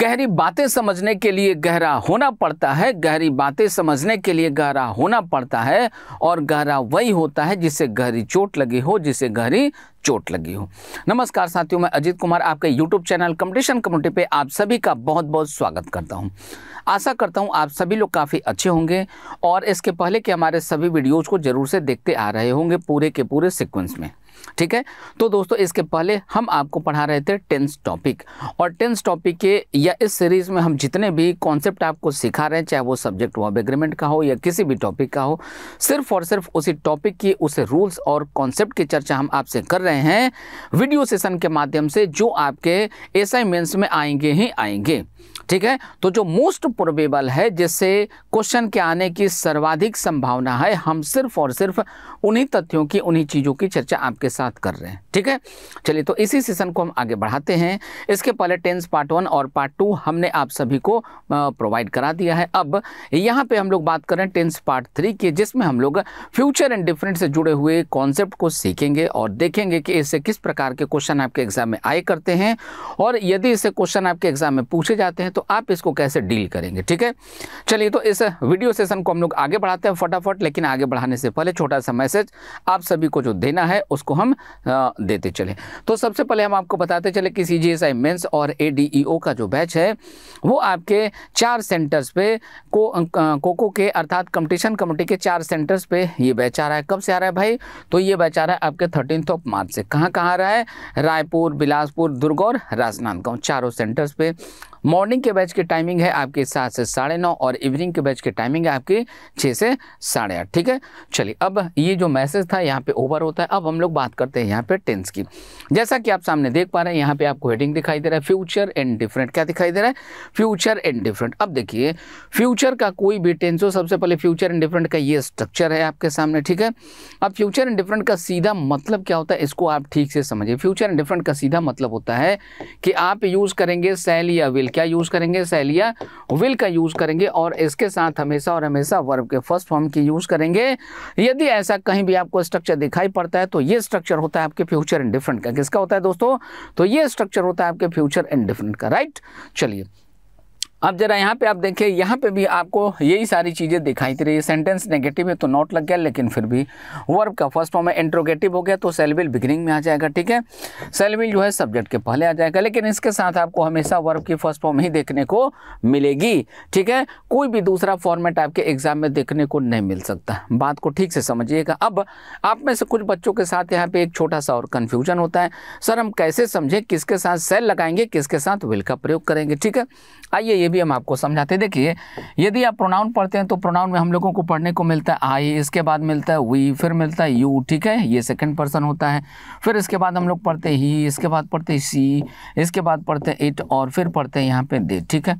गहरी बातें समझने के लिए गहरा होना पड़ता है गहरी बातें समझने के लिए गहरा होना पड़ता है और गहरा वही होता है जिसे गहरी चोट लगी हो जिसे गहरी चोट लगी हो नमस्कार साथियों मैं अजीत कुमार आपके यूट्यूब चैनल कंपटीशन कम्युनिटी पे आप सभी का बहुत बहुत स्वागत करता हूँ आशा करता हूँ आप सभी लोग काफ़ी अच्छे होंगे और इसके पहले के हमारे सभी वीडियोज़ को ज़रूर से देखते आ रहे होंगे पूरे के पूरे सिक्वेंस में ठीक है तो दोस्तों इसके पहले हम आपको पढ़ा रहे थे टेंस टॉपिक और टेंस टॉपिक के या इस सीरीज़ में हम जितने भी कॉन्सेप्ट आपको सिखा रहे हैं चाहे वो सब्जेक्ट वॉब एग्रीमेंट का हो या किसी भी टॉपिक का हो सिर्फ और सिर्फ उसी टॉपिक की उस रूल्स और कॉन्सेप्ट की चर्चा हम आपसे कर रहे हैं वीडियो सेशन के माध्यम से जो आपके एस आई में आएंगे ही आएंगे ठीक है तो जो मोस्ट प्रोबेबल है जिससे क्वेश्चन के आने की सर्वाधिक संभावना है हम सिर्फ और सिर्फ उन्हीं तथ्यों की उन्हीं चीज़ों की चर्चा आपके साथ कर रहे हैं ठीक है चलिए तो इसी सेशन को हम आगे बढ़ाते हैं इसके पहले टेंस पार्ट वन और पार्ट टू हमने आप सभी को प्रोवाइड करा दिया है अब यहाँ पे हम लोग बात करें टेंस पार्ट थ्री की जिसमें हम लोग फ्यूचर एंड डिफरेंट से जुड़े हुए कॉन्सेप्ट को सीखेंगे और देखेंगे कि इससे किस प्रकार के क्वेश्चन आपके एग्जाम में आए करते हैं और यदि इसे क्वेश्चन आपके एग्जाम में पूछे जाते हैं तो तो आप इसको कैसे डील करेंगे ठीक है चलिए तो इस वीडियो सेशन को हम लोग आगे बढ़ाते हैं फटाफट लेकिन आगे बढ़ाने से पहले छोटा सा मैसेज आप सभी को जो देना है उसको हम देते चले तो सबसे पहले हम आपको बताते चले कि सी जी एस आई मेन्स और ए डी ई ओ का जो बैच है वो आपके चार सेंटर्स पे को कोको के अर्थात कंपटीशन कमेटी के चार सेंटर्स पे ये बैच आ रहा है कब से आ रहा है भाई तो ये बैच आ रहा है आपके थर्टीन ऑफ मार्च से कहाँ कहाँ आ रहा है रायपुर बिलासपुर दुर्ग और राजनांदगांव चारों सेंटर्स पे मॉर्निंग के बैच की टाइमिंग है आपके सात से साढ़े नौ और इवनिंग के बैच की टाइमिंग है आपकी छः से साढ़े आठ ठीक है चलिए अब ये जो मैसेज था यहाँ पे ओवर होता है अब हम लोग बात करते हैं यहाँ पे टेंस की जैसा कि आप सामने देख पा रहे हैं यहाँ पे आपको हेडिंग दिखाई दे रहा है फ्यूचर एंड डिफरेंट क्या दिखाई दे रहा है फ्यूचर एंड डिफरेंट अब देखिए फ्यूचर का कोई भी टेंस हो सबसे पहले फ्यूचर एंड डिफरेंट का ये स्ट्रक्चर है आपके सामने ठीक है अब फ्यूचर एंड डिफरेंट का सीधा मतलब क्या होता है इसको आप ठीक से समझिए फ्यूचर एंड डिफरेंट का सीधा मतलब होता है कि आप यूज़ करेंगे सेल या विल क्या यूज़ करेंगे सहलिया विल का यूज़ करेंगे और इसके साथ हमेशा और हमेशा वर्ब के फर्स्ट फॉर्म की यूज़ करेंगे यदि ऐसा कहीं भी आपको स्ट्रक्चर दिखाई पड़ता है तो ये स्ट्रक्चर होता है आपके फ्यूचर डिफरेंट का किसका होता है दोस्तों तो ये स्ट्रक्चर होता है आपके फ्यूचर डिफरेंट का राइट चलिए अब जरा यहाँ पे आप देखिए यहाँ पे भी आपको यही सारी चीज़ें दिखाई दे रही है सेंटेंस नेगेटिव है तो नॉट लग गया लेकिन फिर भी वर्ब का फर्स्ट फॉर्म है इंट्रोगेटिव हो गया तो सेलविल बिगिनिंग में आ जाएगा ठीक है सेलविल जो है सब्जेक्ट के पहले आ जाएगा लेकिन इसके साथ आपको हमेशा वर्ब की फर्स्ट फॉर्म ही देखने को मिलेगी ठीक है कोई भी दूसरा फॉर्मेट आपके एग्जाम में देखने को नहीं मिल सकता बात को ठीक से समझिएगा अब आप में से कुछ बच्चों के साथ यहाँ पर एक छोटा सा और कन्फ्यूजन होता है सर हम कैसे समझें किसके साथ सेल लगाएंगे किसके साथ विल का प्रयोग करेंगे ठीक है आइए ये भी हम आपको समझाते देखिए यदि आप प्रोनाउन पढ़ते हैं तो प्रोनाउन में हम लोगों को पढ़ने को मिलता है आई इसके बाद मिलता है वी फिर मिलता है यू ठीक है ये सेकंड पर्सन होता है फिर इसके बाद हम लोग पढ़ते हैं ही इसके बाद पढ़ते हैं सी इसके बाद पढ़ते हैं इट और फिर पढ़ते हैं यहाँ पे दे ठीक है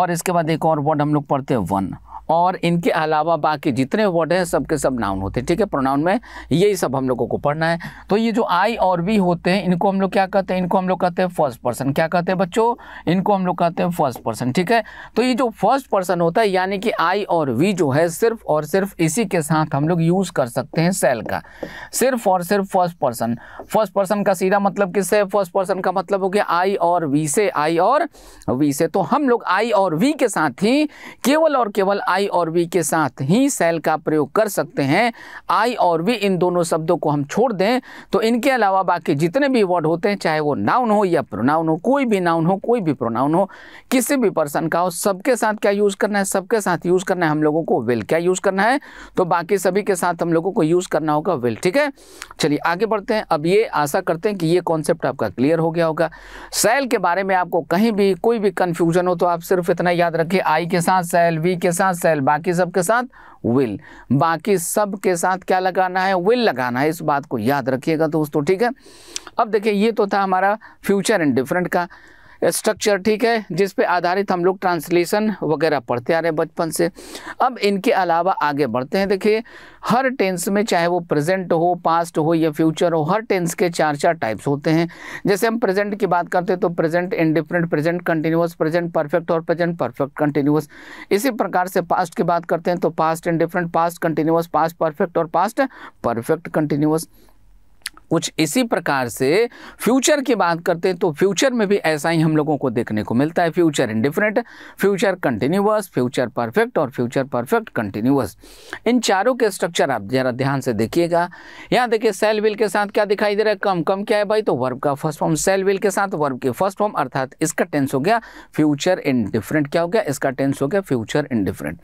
और इसके बाद एक और वर्ड हम लोग पढ़ते हैं वन और इनके अलावा बाकी जितने वर्ड हैं सबके सब नाउन होते हैं ठीक है प्रोनाउन में यही सब हम लोगों को पढ़ना है तो ये जो आई और वी होते हैं इनको हम लोग क्या कहते हैं इनको हम लोग कहते हैं फर्स्ट पर्सन क्या कहते हैं बच्चों इनको हम लोग कहते हैं फर्स्ट पर्सन ठीक है तो ये जो फर्स्ट पर्सन होता है यानी कि आई और वी जो है सिर्फ और सिर्फ इसी के साथ हम लोग यूज़ कर सकते हैं सेल का सिर्फ और सिर्फ फर्स्ट पर्सन फर्स्ट पर्सन का सीधा मतलब किससे है फर्स्ट पर्सन का मतलब हो गया आई और वी से आई और वी से तो हम लोग आई और वी के साथ ही केवल और केवल आई आई और वी के साथ ही सेल का प्रयोग कर सकते हैं आई और वी इन दोनों शब्दों को हम छोड़ दें तो इनके अलावा बाकी जितने भी वर्ड होते हैं चाहे वो नाउन हो या प्रोनाउन हो कोई भी नाउन हो कोई भी प्रोनाउन हो किसी भी पर्सन का हो सबके साथ क्या यूज़ करना है सबके साथ यूज़ करना है हम लोगों को विल क्या यूज़ करना है तो बाकी सभी के साथ हम लोगों को यूज़ करना होगा विल ठीक है चलिए आगे बढ़ते हैं अब ये आशा करते हैं कि ये कॉन्सेप्ट आपका क्लियर हो गया होगा सेल के बारे में आपको कहीं भी कोई भी कन्फ्यूजन हो तो आप सिर्फ इतना याद रखें आई के साथ सेल वी के साथ सेल बाकी सब के साथ विल बाकी सब के साथ क्या लगाना है विल लगाना है इस बात को याद रखिएगा दोस्तों ठीक है अब देखिए ये तो था हमारा फ्यूचर एंड डिफरेंट का स्ट्रक्चर ठीक है जिस पे आधारित हम लोग ट्रांसलेशन वगैरह पढ़ते आ रहे हैं बचपन से अब इनके अलावा आगे बढ़ते हैं देखिए हर टेंस में चाहे वो प्रेजेंट हो पास्ट हो या फ्यूचर हो हर टेंस के चार चार टाइप्स होते हैं जैसे हम प्रेजेंट की बात करते हैं तो present indefinite present continuous present perfect और प्रेजेंट परफेक्ट कंटिन्यूस इसी प्रकार से पास्ट की बात करते हैं तो past indefinite past continuous past perfect और पास्ट परफेक्ट कंटिन्यूस कुछ इसी प्रकार से फ्यूचर की बात करते हैं तो फ्यूचर में भी ऐसा ही हम लोगों को देखने को मिलता है future indefinite future continuous future perfect और फ्यूचर परफेक्ट कंटिन्यूअस इन चारों के स्ट्रक्चर आप ज़रा ध्यान से देखिएगा यहाँ देखिए सेल विल के साथ क्या दिखाई दे रहा है कम कम क्या है भाई तो वर्ब का फर्स्ट फॉर्म सेल विल के साथ वर्ब के फर्स्ट फॉर्म अर्थात इसका टेंस हो गया फ्यूचर इंडिफरेंट क्या हो गया इसका टेंस हो गया फ्यूचर इंडिफरेंट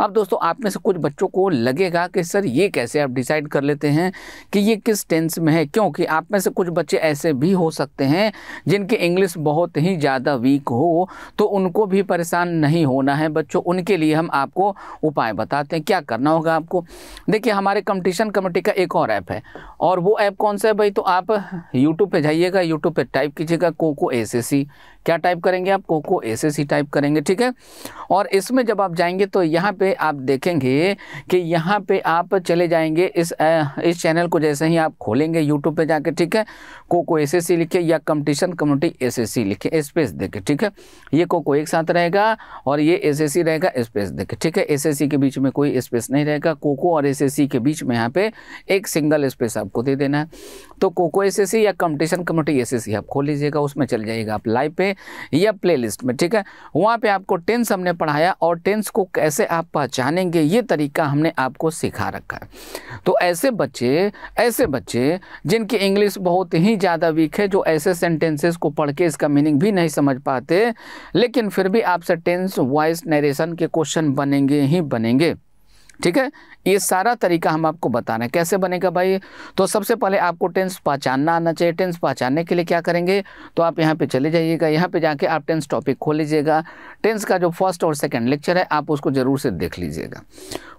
अब दोस्तों आप में से कुछ बच्चों को लगेगा कि सर ये कैसे आप डिसाइड कर लेते हैं कि ये किस टेंस में है हैं क्योंकि आप में से कुछ बच्चे ऐसे भी हो सकते हैं जिनके इंग्लिश बहुत ही ज़्यादा वीक हो तो उनको भी परेशान नहीं होना है बच्चों उनके लिए हम आपको उपाय बताते हैं क्या करना होगा आपको देखिए हमारे कंपटीशन कमेटी का एक और ऐप है और वो ऐप कौन सा है भाई तो आप यूट्यूब पर जाइएगा यूट्यूब पर टाइप कीजिएगा कोको एस क्या टाइप करेंगे आप कोको एस एस टाइप करेंगे ठीक है और इसमें जब आप जाएंगे तो यहाँ पे आप देखेंगे कि यहाँ पे आप चले जाएंगे इस इस चैनल को जैसे ही आप खोलेंगे यूट्यूब पे जाके ठीक है कोको एस एस सी लिखे या competition community S S C लिखे स्पेस देखे ठीक है ये कोको एक साथ रहेगा और ये एस एस सी रहेगा स्पेस देखे ठीक है एस एस सी के बीच में कोई स्पेस नहीं रहेगा कोको और एस एस सी के बीच में यहाँ पे एक सिंगल स्पेस आपको दे देना है तो कोको एस सी या कंपटीशन कम्युनिटी एस सी आप खोल लीजिएगा उसमें चल जाइएगा आप लाइव पे में या प्लेलिस्ट में ठीक है वहाँ पे आपको टेंस हमने पढ़ाया और टेंस को कैसे आप पहचानेंगे ये तरीका हमने आपको सिखा रखा है तो ऐसे बच्चे ऐसे बच्चे जिनकी इंग्लिश बहुत ही ज़्यादा वीक है जो ऐसे सेंटेंसेस को पढ़ के इसका मीनिंग भी नहीं समझ पाते लेकिन फिर भी आपसे टेंस वॉइस नरेशन के क्वेश्चन बनेंगे ही बनेंगे ठीक है ये सारा तरीका हम आपको बता रहे हैं कैसे बनेगा भाई तो सबसे पहले आपको टेंस पहचानना आना चाहिए टेंस पहचानने के लिए क्या करेंगे तो आप यहाँ पे चले जाइएगा यहाँ पे जाके आप टेंस टॉपिक खोल लीजिएगा टेंस का जो फर्स्ट और सेकंड लेक्चर है आप उसको ज़रूर से देख लीजिएगा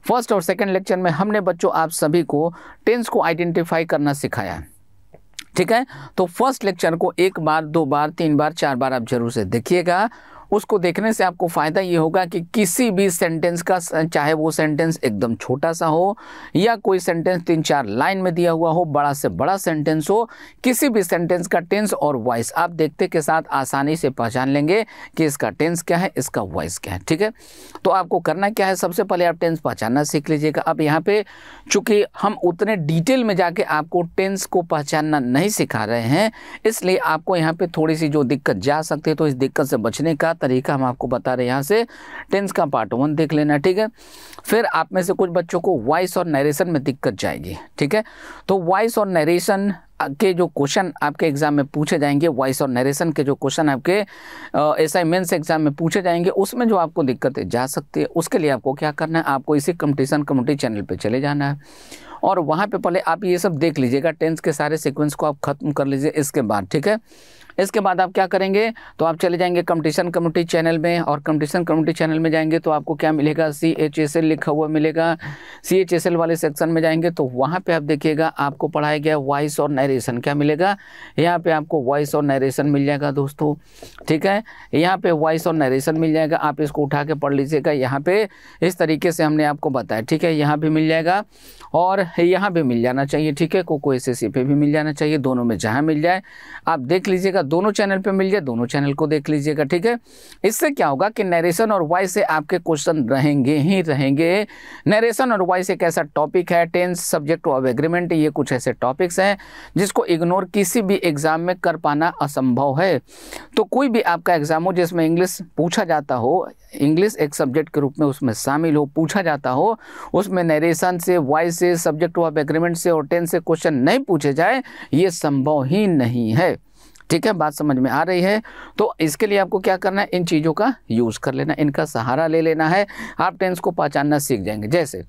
फर्स्ट और सेकेंड लेक्चर में हमने बच्चों आप सभी को टेंस को आइडेंटिफाई करना सिखाया है ठीक है तो फर्स्ट लेक्चर को एक बार दो बार तीन बार चार बार आप जरूर से देखिएगा उसको देखने से आपको फ़ायदा ये होगा कि किसी भी सेंटेंस का चाहे वो सेंटेंस एकदम छोटा सा हो या कोई सेंटेंस तीन चार लाइन में दिया हुआ हो बड़ा से बड़ा सेंटेंस हो किसी भी सेंटेंस का टेंस और वॉइस आप देखते के साथ आसानी से पहचान लेंगे कि इसका टेंस क्या है इसका वॉइस क्या है ठीक है तो आपको करना क्या है सबसे पहले आप टेंस पहचानना सीख लीजिएगा अब यहाँ पे चूँकि हम उतने डिटेल में जाके आपको टेंस को पहचानना नहीं सिखा रहे हैं इसलिए आपको यहाँ पे थोड़ी सी जो दिक्कत जा सकती है तो इस दिक्कत से बचने का तरीका हम आपको बता रहे हैं यहाँ से टेंस का पार्ट वन देख लेना ठीक है फिर आप में से कुछ बच्चों को वॉइस और नरेशन में दिक्कत जाएगी ठीक है तो वॉइस और नरेशन के जो क्वेश्चन आपके एग्जाम में पूछे जाएंगे वॉइस और नरेशन के जो क्वेश्चन आपके एस आई मेन्स एग्जाम में पूछे जाएंगे उसमें जो आपको दिक्कतें जा सकती है उसके लिए आपको क्या करना है आपको इसी कम्पटिशन कम्युनिटी चैनल पे चले जाना है और वहाँ पे पहले आप ये सब देख लीजिएगा टेंथ के सारे सीक्वेंस को आप ख़त्म कर लीजिए इसके बाद ठीक है इसके बाद आप क्या करेंगे तो आप चले जाएंगे कंपटीशन कम्युनिटी चैनल में और कंपटीशन कम्युनिटी चैनल में जाएंगे तो आपको क्या मिलेगा सी एच एस एल लिखा हुआ मिलेगा सी एच एस एल वाले सेक्शन में जाएंगे तो वहाँ पर आप देखिएगा आपको पढ़ाया गया वॉइस और नरेशन क्या मिलेगा यहाँ पर आपको वॉइस और नरेशन मिल जाएगा दोस्तों ठीक है यहाँ पर वॉइस और नरेशन मिल जाएगा आप इसको उठा के पढ़ लीजिएगा यहाँ पर इस तरीके से हमने आपको बताया ठीक है यहाँ भी मिल जाएगा और यहाँ भी मिल जाना चाहिए ठीक है कोको एस पे भी मिल जाना चाहिए दोनों में जहाँ मिल जाए आप देख लीजिएगा दोनों चैनल पे मिल जाए दोनों चैनल को देख लीजिएगा ठीक है इससे क्या होगा कि नरेशन और वॉइस से आपके क्वेश्चन रहेंगे ही रहेंगे नरेशन और वॉइस एक ऐसा टॉपिक है टेंस सब्जेक्ट ऑफ एग्रीमेंट ये कुछ ऐसे टॉपिक्स हैं जिसको इग्नोर किसी भी एग्ज़ाम में कर पाना असंभव है तो कोई भी आपका एग्ज़ाम हो जिसमें इंग्लिश पूछा जाता हो इंग्लिश एक सब्जेक्ट के रूप में उसमें शामिल हो पूछा जाता हो उसमें नरेशन से वॉइस से सब्जेक्ट ऑफ एग्रीमेंट से और टेंस से क्वेश्चन नहीं पूछे जाए ये संभव ही नहीं है ठीक है बात समझ में आ रही है तो इसके लिए आपको क्या करना है इन चीज़ों का यूज़ कर लेना इनका सहारा ले लेना है आप टेंस को पहचानना सीख जाएंगे जैसे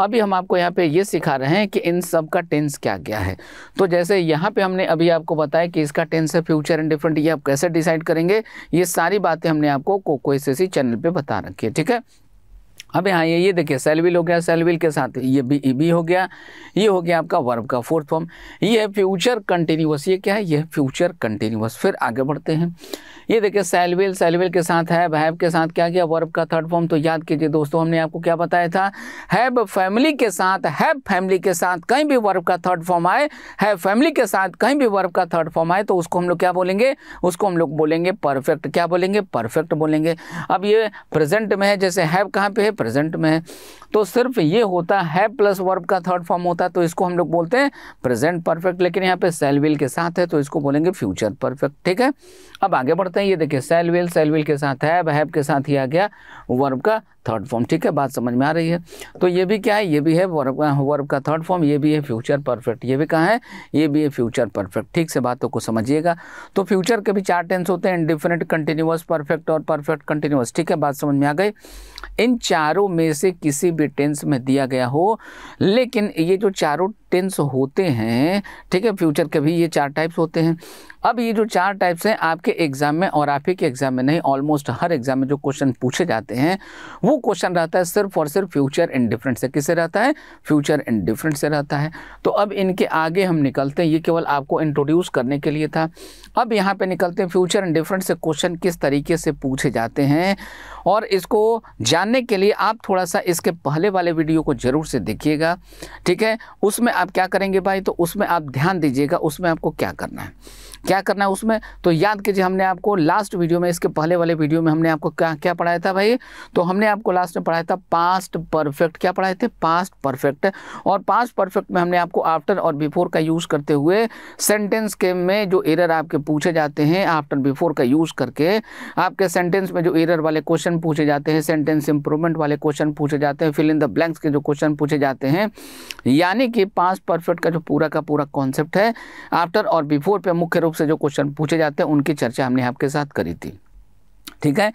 अभी हम आपको यहाँ पे ये सिखा रहे हैं कि इन सब का टेंस क्या क्या है तो जैसे यहाँ पे हमने अभी आपको बताया कि इसका टेंस है फ्यूचर एंड डिफरेंट ये आप कैसे डिसाइड करेंगे ये सारी बातें हमने आपको कोको एस चैनल पर बता रखी है ठीक है अब यहाँ ये ये देखिए सेलविल हो गया सेलविल के साथ ये बी बी हो गया ये हो गया आपका वर्ब का फोर्थ फॉर्म ये है फ्यूचर कंटिन्यूस ये क्या है ये फ्यूचर कंटिन्यूस फिर आगे बढ़ते हैं ये देखिए सेलविल सेलविल के साथ हैब हैब के साथ क्या गया वर्ब का थर्ड फॉर्म तो याद कीजिए दोस्तों हमने आपको क्या बताया था हैब फैमिली के साथ हैब फैमिली के साथ कहीं भी वर्ब का थर्ड फॉर्म आए हैब फैमिली के साथ कहीं भी वर्ब का थर्ड फॉर्म आए तो उसको हम लोग क्या बोलेंगे उसको हम लोग बोलेंगे परफेक्ट क्या बोलेंगे परफेक्ट बोलेंगे अब ये प्रेजेंट में है जैसे हैब कहाँ पे है प्रेजेंट में है तो सिर्फ ये होता है प्लस वर्ब का थर्ड फॉर्म होता है तो इसको हम लोग बोलते हैं प्रेजेंट परफेक्ट लेकिन यहाँ पे सेल विल के साथ है तो इसको बोलेंगे फ्यूचर परफेक्ट ठीक है अब आगे बढ़ते हैं ये देखिए सेल विल सेल विल के साथ हैब हैब के साथ ही आ गया वर्ब का थर्ड फॉर्म ठीक है बात समझ में आ रही है तो ये भी क्या है ये भी है वर्ब वर्ब का थर्ड फॉर्म ये भी है फ्यूचर परफेक्ट ये भी कहाँ है ये भी है फ्यूचर परफेक्ट ठीक से बातों को समझिएगा तो फ्यूचर के भी चार टेंस होते हैं इंडिफरेंट कंटिन्यूस परफेक्ट और परफेक्ट कंटिन्यूस ठीक है बात समझ में आ गई इन चारों में से किसी भी टेंस में दिया गया हो लेकिन ये जो चारों टेंस होते हैं ठीक है फ्यूचर के भी ये चार टाइप्स होते हैं अब ये जो चार टाइप्स हैं आपके एग्ज़ाम में और आप ही के एग्ज़ाम में नहीं ऑलमोस्ट हर एग्ज़ाम में जो क्वेश्चन पूछे जाते हैं वो क्वेश्चन रहता है सिर्फ और सिर्फ फ्यूचर डिफरेंट से किससे रहता है फ्यूचर डिफरेंट से रहता है तो अब इनके आगे हम निकलते हैं ये केवल आपको इंट्रोड्यूस करने के लिए था अब यहाँ पर निकलते हैं फ्यूचर डिफरेंट से क्वेश्चन किस तरीके से पूछे जाते हैं और इसको जानने के लिए आप थोड़ा सा इसके पहले वाले वीडियो को ज़रूर से देखिएगा ठीक है उसमें आप क्या करेंगे भाई तो उसमें आप ध्यान दीजिएगा उसमें आपको क्या करना है क्या करना है उसमें तो याद कीजिए हमने आपको लास्ट वीडियो में इसके पहले वाले वीडियो में हमने आपको क्या क्या पढ़ाया था भाई तो हमने आपको लास्ट में पढ़ाया था पास्ट परफेक्ट क्या पढ़ाए थे पास्ट परफेक्ट और पास्ट परफेक्ट में हमने आपको आफ्टर और बिफोर का यूज़ करते हुए सेंटेंस के में जो एरर आपके पूछे जाते हैं आफ्टर बिफोर का यूज़ करके आपके सेंटेंस में जो एरर वाले क्वेश्चन पूछे जाते हैं सेंटेंस इंप्रूवमेंट वाले क्वेश्चन पूछे जाते हैं फिल इन द ब्लैंक्स के जो क्वेश्चन पूछे जाते हैं यानी कि पास्ट परफेक्ट का जो पूरा का पूरा कॉन्सेप्ट है आफ्टर और बिफोर पे मुख्य रूप रूप से जो क्वेश्चन पूछे जाते हैं उनकी चर्चा हमने आपके साथ करी थी ठीक है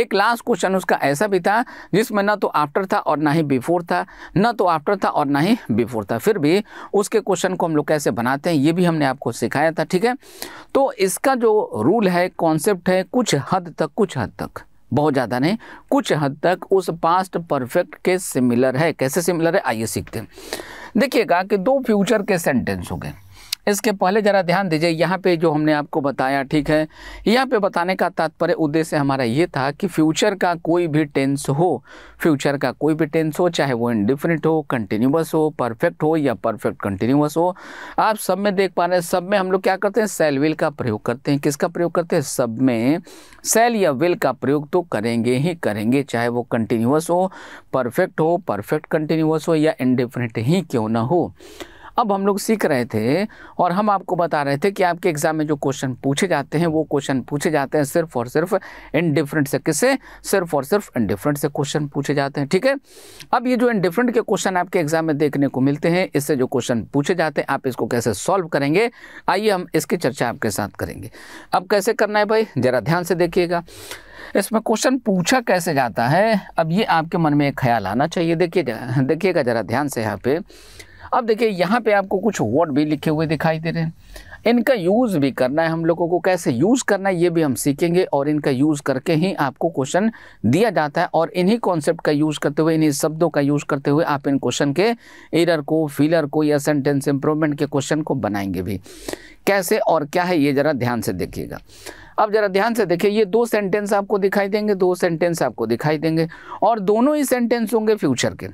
एक लास्ट क्वेश्चन उसका ऐसा भी था जिसमें ना तो आफ्टर था और ना ही बिफोर था ना तो आफ्टर था और ना ही बिफोर था फिर भी उसके क्वेश्चन को हम लोग कैसे बनाते हैं ये भी हमने आपको सिखाया था ठीक है तो इसका जो रूल है कॉन्सेप्ट है कुछ हद तक कुछ हद तक बहुत ज़्यादा नहीं कुछ हद तक उस पास्ट परफेक्ट के सिमिलर है कैसे सिमिलर है आइए सीखते हैं देखिएगा कि दो फ्यूचर के सेंटेंस हो गए इसके पहले ज़रा ध्यान दीजिए यहाँ पे जो हमने आपको बताया ठीक है यहाँ पे बताने का तात्पर्य उद्देश्य हमारा ये था कि फ्यूचर का कोई भी टेंस हो फ्यूचर का कोई भी टेंस हो चाहे वो इनडिफिनिट हो कंटिन्यूस हो परफेक्ट हो या परफेक्ट कंटिन्यूस हो आप सब में देख पा रहे हैं सब में हम लोग क्या करते हैं सेल विल का प्रयोग करते हैं किसका प्रयोग करते हैं सब में सेल या विल का प्रयोग तो करेंगे ही करेंगे चाहे वो कंटिन्यूस हो परफेक्ट हो परफेक्ट कंटिन्यूस हो या इनडिफिनिट ही क्यों ना हो अब हम लोग सीख रहे थे और हम आपको बता रहे थे कि आपके एग्ज़ाम में जो क्वेश्चन पूछे जाते हैं वो क्वेश्चन पूछे जाते हैं सिर्फ और सिर्फ इनडिफरेंट से किससे सिर्फ और सिर्फ इनडिफरेंट से क्वेश्चन पूछे जाते हैं ठीक है अब ये जो इनडिफरेंट के क्वेश्चन आपके एग्ज़ाम में देखने को मिलते हैं इससे जो क्वेश्चन पूछे जाते हैं आप इसको कैसे सॉल्व करेंगे आइए हम इसकी चर्चा आपके साथ करेंगे अब कैसे करना है भाई ज़रा ध्यान से देखिएगा इसमें क्वेश्चन पूछा कैसे जाता है अब ये आपके मन में एक ख्याल आना चाहिए देखिए देखिएगा ज़रा ध्यान से यहाँ पे अब देखिए यहाँ पे आपको कुछ वर्ड भी लिखे हुए दिखाई दे रहे हैं इनका यूज़ भी करना है हम लोगों को कैसे यूज़ करना है ये भी हम सीखेंगे और इनका यूज़ करके ही आपको क्वेश्चन दिया जाता है और इन्हीं कॉन्सेप्ट का यूज़ करते हुए इन्हीं शब्दों का यूज़ करते हुए आप इन क्वेश्चन के एरर को फिलर को या सेंटेंस इंप्रूवमेंट के क्वेश्चन को बनाएंगे भी कैसे और क्या है ये ज़रा ध्यान से देखिएगा अब जरा ध्यान से देखिए ये दो सेंटेंस आपको दिखाई देंगे दो सेंटेंस आपको दिखाई देंगे और दोनों ही सेंटेंस होंगे फ्यूचर के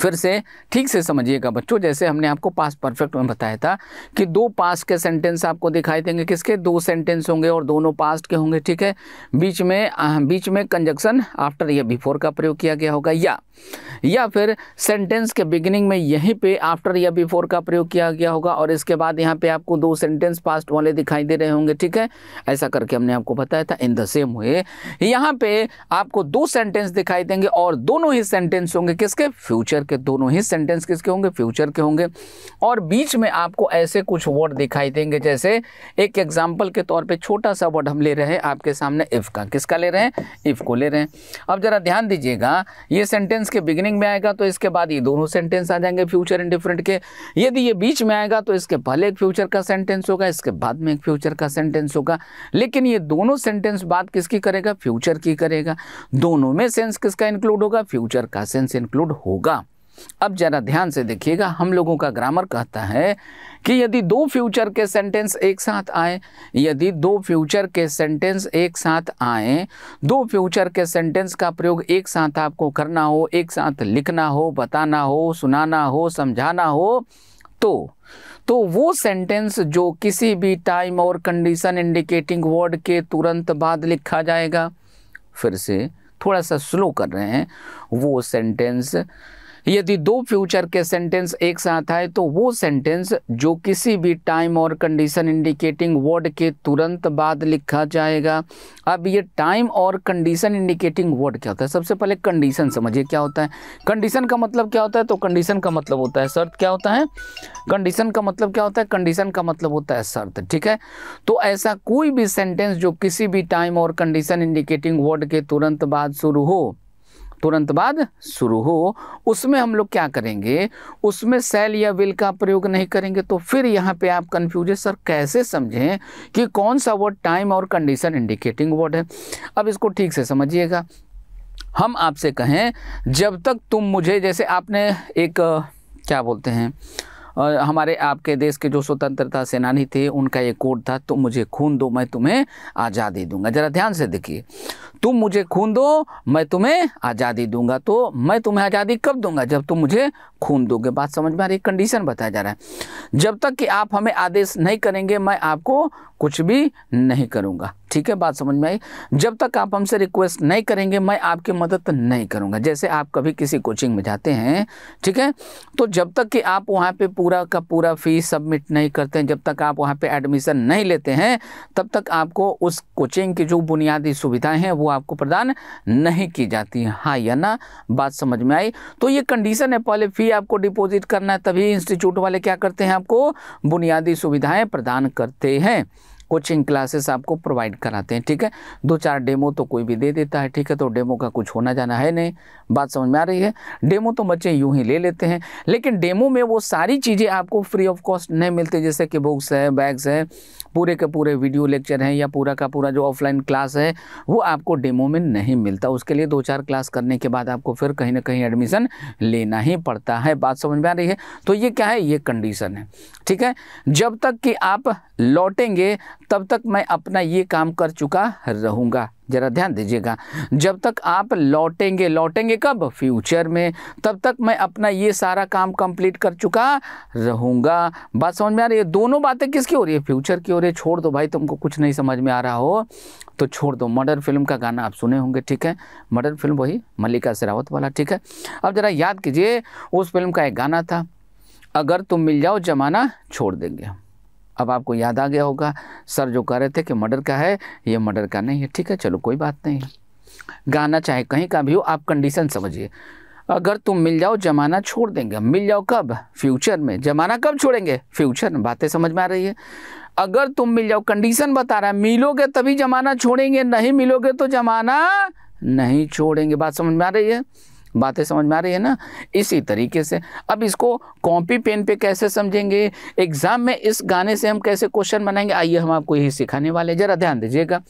फिर से ठीक से समझिएगा बच्चों जैसे हमने आपको पास परफेक्ट में बताया था कि दो पास्ट के सेंटेंस आपको दिखाई देंगे किसके दो सेंटेंस होंगे और दोनों पास्ट के होंगे ठीक है बीच में बीच में कंजक्शन आफ्टर या बिफोर का प्रयोग किया गया होगा या या फिर सेंटेंस के बिगिनिंग में यहीं पे आफ्टर या बिफोर का प्रयोग किया गया होगा और इसके बाद यहाँ पर आपको दो सेंटेंस पास्ट वाले दिखाई दे रहे होंगे ठीक है ऐसा करके हमने आपको बताया था इन द सेम वे यहाँ पर आपको दो सेंटेंस दिखाई देंगे और दोनों ही सेंटेंस होंगे किसके फ्यूचर फ्यूचर के दोनों ही सेंटेंस किसके होंगे फ्यूचर के होंगे और बीच में आपको ऐसे कुछ वर्ड दिखाई देंगे जैसे एक एग्जाम्पल के तौर पर छोटा सा वर्ड हम ले रहे हैं आपके सामने इफ़ का किसका ले रहे हैं इफ़ को ले रहे हैं अब ज़रा ध्यान दीजिएगा ये सेंटेंस के बिगिनिंग में आएगा तो इसके बाद ये दोनों सेंटेंस आ जाएंगे फ्यूचर एंड डिफरेंट के यदि ये बीच में आएगा तो इसके पहले एक फ्यूचर का सेंटेंस होगा इसके बाद में एक फ्यूचर का सेंटेंस होगा लेकिन ये दोनों सेंटेंस बात किसकी करेगा फ्यूचर की करेगा दोनों में सेंस किसका इंक्लूड होगा फ्यूचर का सेंस इंक्लूड होगा अब जरा ध्यान से देखिएगा हम लोगों का ग्रामर कहता है कि यदि दो फ्यूचर के सेंटेंस एक साथ आए यदि दो फ्यूचर के सेंटेंस एक साथ आए दो फ्यूचर के सेंटेंस का प्रयोग एक साथ आपको करना हो एक साथ लिखना हो बताना हो सुनाना हो समझाना हो तो तो वो सेंटेंस जो किसी भी टाइम और कंडीशन इंडिकेटिंग वर्ड के तुरंत बाद लिखा जाएगा फिर से थोड़ा सा स्लो कर रहे हैं वो सेंटेंस यदि दो फ्यूचर के सेंटेंस एक साथ आए तो वो सेंटेंस जो किसी भी टाइम और कंडीशन इंडिकेटिंग वर्ड के तुरंत बाद लिखा जाएगा अब ये टाइम और कंडीशन इंडिकेटिंग वर्ड क्या होता है सबसे पहले कंडीशन समझिए क्या होता है कंडीशन का मतलब क्या होता है तो कंडीशन का मतलब होता है शर्त क्या होता है कंडीशन का मतलब क्या होता है कंडीशन का मतलब होता है शर्त ठीक है तो ऐसा कोई भी सेंटेंस जो किसी भी टाइम और कंडीशन इंडिकेटिंग वर्ड के तुरंत बाद शुरू हो तुरंत बाद शुरू हो उसमें हम लोग क्या करेंगे उसमें सेल या विल का प्रयोग नहीं करेंगे तो फिर यहाँ पे आप कन्फ्यूज सर कैसे समझें कि कौन सा वर्ड टाइम और कंडीशन इंडिकेटिंग वर्ड है अब इसको ठीक से समझिएगा हम आपसे कहें जब तक तुम मुझे जैसे आपने एक क्या बोलते हैं और हमारे आपके देश के जो स्वतंत्रता सेनानी थे उनका ये कोड था तुम तो मुझे खून दो मैं तुम्हें आज़ादी दूंगा ज़रा ध्यान से देखिए तुम मुझे खून दो मैं तुम्हें आज़ादी दूंगा तो मैं तुम्हें आज़ादी कब दूंगा जब तुम मुझे खून दोगे बात समझ में आ रही कंडीशन बताया जा रहा है जब तक कि आप हमें आदेश नहीं करेंगे मैं आपको कुछ भी नहीं करूँगा ठीक है बात समझ में आई जब तक आप हमसे रिक्वेस्ट नहीं करेंगे मैं आपकी मदद नहीं करूँगा जैसे आप कभी किसी कोचिंग में जाते हैं ठीक है तो जब तक कि आप वहाँ पे पूरा का पूरा फीस सबमिट नहीं करते हैं जब तक आप वहाँ पे एडमिशन नहीं लेते हैं तब तक आपको उस कोचिंग की जो बुनियादी सुविधाएं हैं वो आपको प्रदान नहीं की जाती हाँ या ना बात समझ में आई तो ये कंडीशन है पहले फ़ी आपको डिपोजिट करना है तभी इंस्टीट्यूट वाले क्या करते हैं आपको बुनियादी सुविधाएँ प्रदान करते हैं कोचिंग क्लासेस आपको प्रोवाइड कराते हैं ठीक है दो चार डेमो तो कोई भी दे देता है ठीक है तो डेमो का कुछ होना जाना है नहीं बात समझ में आ रही है डेमो तो बच्चे यूं ही ले लेते हैं लेकिन डेमो में वो सारी चीज़ें आपको फ्री ऑफ कॉस्ट नहीं मिलती जैसे कि बुक्स है बैग्स है पूरे के पूरे वीडियो लेक्चर हैं या पूरा का पूरा जो ऑफलाइन क्लास है वो आपको डेमो में नहीं मिलता उसके लिए दो चार क्लास करने के बाद आपको फिर कहीं ना कहीं एडमिशन लेना ही पड़ता है बात समझ में आ रही है तो ये क्या है ये कंडीशन है ठीक है जब तक कि आप लौटेंगे तब तक मैं अपना ये काम कर चुका रहूँगा ज़रा ध्यान दीजिएगा जब तक आप लौटेंगे लौटेंगे कब फ्यूचर में तब तक मैं अपना ये सारा काम कंप्लीट कर चुका रहूँगा बात समझ में आ रही है दोनों बातें किसकी हो रही है फ्यूचर की हो रही है छोड़ दो भाई तुमको कुछ नहीं समझ में आ रहा हो तो छोड़ दो मर्डर फिल्म का गाना आप सुने होंगे ठीक है मर्डर फिल्म वही मल्लिका सरावत वाला ठीक है अब ज़रा याद कीजिए उस फिल्म का एक गाना था अगर तुम मिल जाओ जमाना छोड़ देंगे अब आपको याद आ गया होगा सर जो कह रहे थे कि मर्डर का है ये मर्डर का नहीं है ठीक है चलो कोई बात नहीं गाना चाहे कहीं का भी हो आप कंडीशन समझिए अगर तुम मिल जाओ जमाना छोड़ देंगे मिल जाओ कब फ्यूचर में जमाना कब छोड़ेंगे फ्यूचर में बातें समझ में आ रही है अगर तुम मिल जाओ कंडीशन बता रहा है मिलोगे तभी जमाना छोड़ेंगे नहीं मिलोगे तो जमाना नहीं छोड़ेंगे बात समझ में आ रही है बातें समझ में आ रही है ना इसी तरीके से अब इसको कॉपी पेन पे कैसे समझेंगे एग्ज़ाम में इस गाने से हम कैसे क्वेश्चन बनाएंगे आइए हम आपको यही सिखाने वाले हैं ज़रा ध्यान दीजिएगा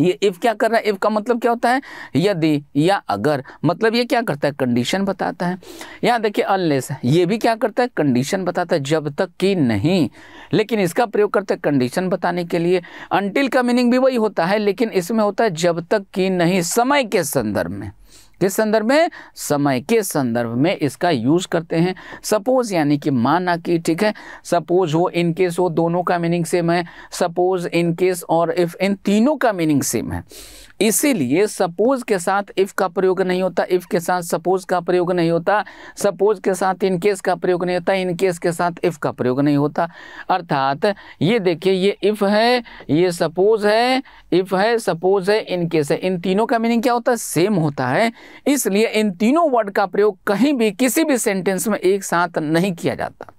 ये इफ़ क्या कर रहा है इफ़ का मतलब क्या होता है यदि या अगर मतलब ये क्या करता है कंडीशन बताता है या देखिए अनलेस ये भी क्या करता है कंडीशन बताता है जब तक कि नहीं लेकिन इसका प्रयोग करते हैं कंडीशन बताने के लिए अनटिल का मीनिंग भी वही होता है लेकिन इसमें होता है जब तक कि नहीं समय के संदर्भ में किस संदर्भ में समय के संदर्भ में इसका यूज करते हैं सपोज यानी कि माना कि ठीक है सपोज हो इन केस हो दोनों का मीनिंग सेम है सपोज इन केस और इफ इन तीनों का मीनिंग सेम है इसीलिए सपोज के साथ इफ़ का प्रयोग नहीं होता इफ़ के साथ सपोज का प्रयोग नहीं होता सपोज के साथ इन केस का प्रयोग नहीं होता इन केस के साथ इफ़ का प्रयोग नहीं होता अर्थात ये देखिए ये इफ़ है ये सपोज है इफ़ है सपोज है इन केस है इन तीनों का मीनिंग क्या होता है सेम होता है इसलिए इन तीनों वर्ड का प्रयोग कहीं भी किसी भी सेंटेंस में एक साथ नहीं किया जाता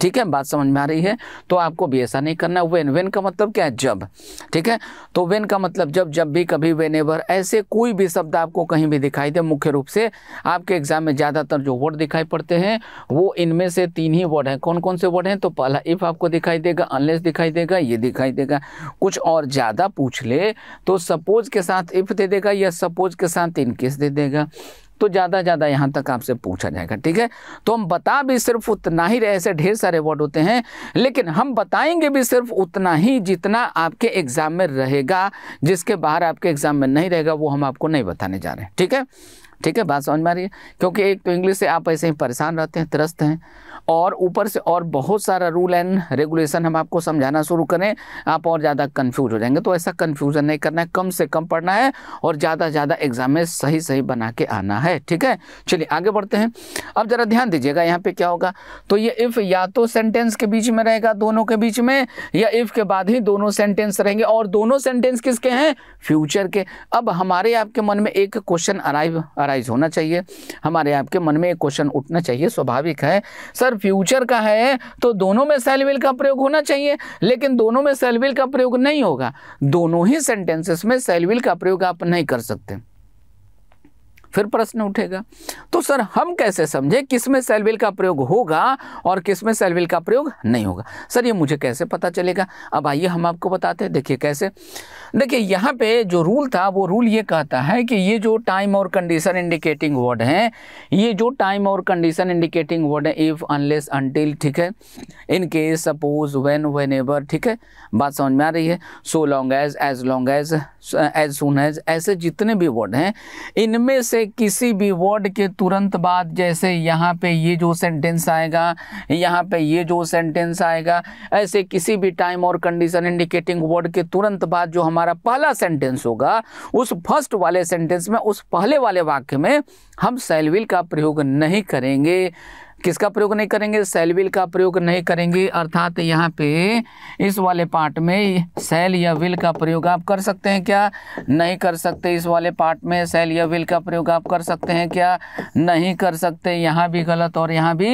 ठीक है बात समझ में आ रही है तो आपको भी ऐसा नहीं करना वेन वेन का मतलब क्या है जब ठीक है तो वेन का मतलब जब जब भी कभी वेन एवर ऐसे कोई भी शब्द आपको कहीं भी दिखाई दे मुख्य रूप से आपके एग्जाम में ज़्यादातर जो वर्ड दिखाई पड़ते हैं वो इनमें से तीन ही वर्ड हैं कौन कौन से वर्ड हैं तो पहला इफ़ आपको दिखाई देगा अनलेस दिखाई देगा ये दिखाई देगा कुछ और ज़्यादा पूछ ले तो सपोज के साथ इफ़ दे देगा या सपोज के साथ इनकेस दे देगा तो ज़्यादा ज़्यादा यहाँ तक आपसे पूछा जाएगा ठीक है तो हम बता भी सिर्फ उतना ही रहे ऐसे ढेर सारे वर्ड होते हैं लेकिन हम बताएंगे भी सिर्फ उतना ही जितना आपके एग्ज़ाम में रहेगा जिसके बाहर आपके एग्ज़ाम में नहीं रहेगा वो हम आपको नहीं बताने जा रहे हैं ठीक है ठीक है बात समझ में आ रही है क्योंकि एक तो इंग्लिश से आप ऐसे ही परेशान रहते हैं त्रस्त हैं और ऊपर से और बहुत सारा रूल एंड रेगुलेशन हम आपको समझाना शुरू करें आप और ज़्यादा कन्फ्यूज हो जाएंगे तो ऐसा कन्फ्यूज़न नहीं करना है कम से कम पढ़ना है और ज़्यादा से ज़्यादा एग्जाम में सही सही बना के आना है ठीक है चलिए आगे बढ़ते हैं अब ज़रा ध्यान दीजिएगा यहाँ पर क्या होगा तो ये इफ़ या तो सेंटेंस के बीच में रहेगा दोनों के बीच में या इफ़ के बाद ही दोनों सेंटेंस रहेंगे और दोनों सेंटेंस किसके हैं फ्यूचर के अब हमारे आपके मन में एक क्वेश्चन अराइव अराइज होना चाहिए हमारे आपके मन में एक क्वेश्चन उठना चाहिए स्वाभाविक है सर अगर फ्यूचर का है तो दोनों में सेलविल का प्रयोग होना चाहिए लेकिन दोनों में सेलविल का प्रयोग नहीं होगा दोनों ही सेंटेंसेस में सेलविल का प्रयोग आप नहीं कर सकते फिर प्रश्न उठेगा तो सर हम कैसे समझे किस में सेलविल का प्रयोग होगा और किस में सेलविल का प्रयोग नहीं होगा सर ये मुझे कैसे पता चलेगा अब आइए हम आपको बताते हैं देखिए कैसे देखिए यहाँ पे जो रूल था वो रूल ये कहता है कि ये जो टाइम और कंडीशन इंडिकेटिंग वर्ड हैं ये जो टाइम और कंडीशन इंडिकेटिंग वर्ड है इफ़ अनलेस अनटिल ठीक है in case suppose when whenever ठीक है बात समझ में आ रही है so long as as long as as soon as ऐसे जितने भी वर्ड हैं इनमें से किसी भी वर्ड के तुरंत बाद जैसे यहाँ पे ये जो सेंटेंस आएगा यहाँ पे ये जो सेंटेंस आएगा ऐसे किसी भी टाइम और कंडीशन इंडिकेटिंग वर्ड के तुरंत बाद जो हमारे हमारा पहला सेंटेंस होगा उस फर्स्ट वाले सेंटेंस में उस पहले वाले वाक्य में हम सेलविल का प्रयोग नहीं करेंगे किसका प्रयोग नहीं करेंगे सेलविल का प्रयोग नहीं करेंगे अर्थात यहाँ पे इस वाले पार्ट में सेल या विल का प्रयोग आप कर सकते हैं क्या नहीं कर सकते इस वाले पार्ट में सेल या विल का प्रयोग आप कर सकते हैं क्या नहीं कर सकते यहाँ भी गलत और यहाँ भी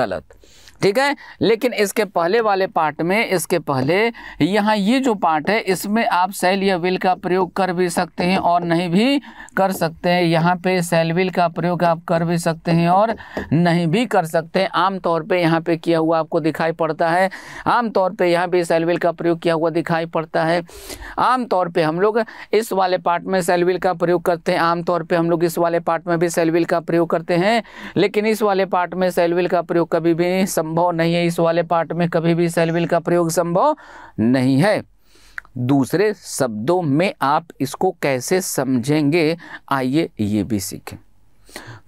गलत ठीक है लेकिन इसके पहले वाले पार्ट में इसके पहले यहाँ ये जो पार्ट है इसमें आप सेल या विल का प्रयोग कर भी सकते हैं और नहीं भी कर सकते हैं यहाँ पे सेल विल का प्रयोग आप कर भी सकते हैं और नहीं भी कर सकते हैं आमतौर पे यहाँ पे किया हुआ आपको दिखाई पड़ता है आमतौर पे यहाँ भी सेल विल का प्रयोग किया हुआ दिखाई पड़ता है आमतौर पर हम लोग इस वाले पार्ट में सेल विल का प्रयोग करते हैं आमतौर पर हम लोग इस वाले पार्ट में भी सेल विल का प्रयोग करते हैं लेकिन इस वाले पार्ट में सेल विल का प्रयोग कभी भी संभव नहीं है इस वाले पार्ट में कभी भी सेल विल का प्रयोग संभव नहीं है दूसरे शब्दों में आप इसको कैसे समझेंगे आइए ये भी सीखें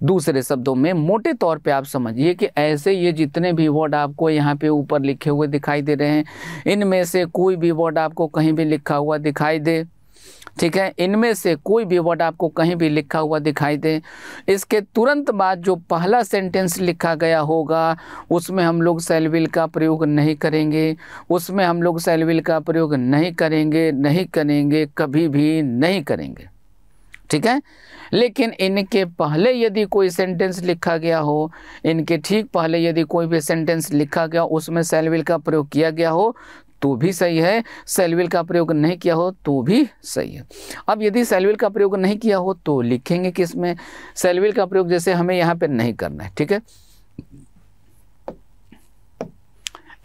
दूसरे शब्दों में मोटे तौर पे आप समझिए कि ऐसे ये जितने भी वर्ड आपको यहाँ पे ऊपर लिखे हुए दिखाई दे रहे हैं इनमें से कोई भी वर्ड आपको कहीं भी लिखा हुआ दिखाई दे ठीक है इनमें से कोई भी वर्ड आपको कहीं भी लिखा हुआ दिखाई दे इसके तुरंत बाद जो पहला सेंटेंस लिखा गया होगा उसमें हम लोग सेलविल का प्रयोग नहीं करेंगे उसमें हम लोग सेलविल का प्रयोग नहीं करेंगे नहीं करेंगे कभी भी नहीं करेंगे ठीक है लेकिन इनके पहले यदि कोई सेंटेंस लिखा गया हो इनके ठीक पहले यदि कोई भी सेंटेंस लिखा गया उसमें सेलविल का प्रयोग किया गया हो तो भी सही है सेलविल का प्रयोग नहीं किया हो तो भी सही है अब यदि सेलविल का प्रयोग नहीं किया हो तो लिखेंगे किस में सेलविल का प्रयोग जैसे हमें यहाँ पर नहीं करना है ठीक है